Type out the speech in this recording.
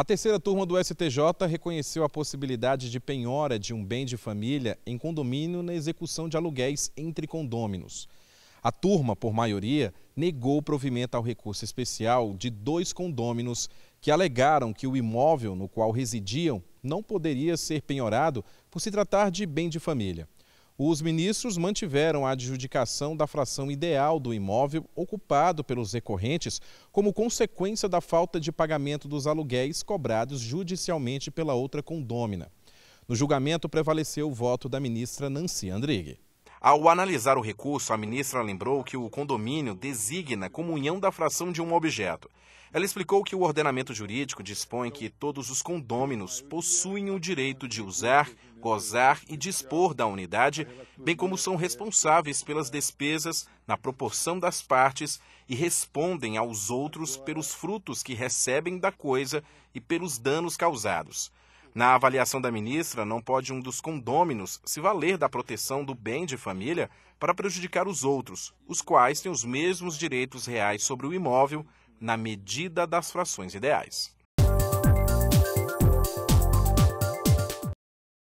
A terceira turma do STJ reconheceu a possibilidade de penhora de um bem de família em condomínio na execução de aluguéis entre condôminos. A turma, por maioria, negou provimento ao recurso especial de dois condôminos que alegaram que o imóvel no qual residiam não poderia ser penhorado por se tratar de bem de família. Os ministros mantiveram a adjudicação da fração ideal do imóvel ocupado pelos recorrentes como consequência da falta de pagamento dos aluguéis cobrados judicialmente pela outra condômina. No julgamento prevaleceu o voto da ministra Nancy Andrighi. Ao analisar o recurso, a ministra lembrou que o condomínio designa comunhão da fração de um objeto. Ela explicou que o ordenamento jurídico dispõe que todos os condôminos possuem o direito de usar, gozar e dispor da unidade, bem como são responsáveis pelas despesas na proporção das partes e respondem aos outros pelos frutos que recebem da coisa e pelos danos causados. Na avaliação da ministra, não pode um dos condôminos se valer da proteção do bem de família para prejudicar os outros, os quais têm os mesmos direitos reais sobre o imóvel, na medida das frações ideais.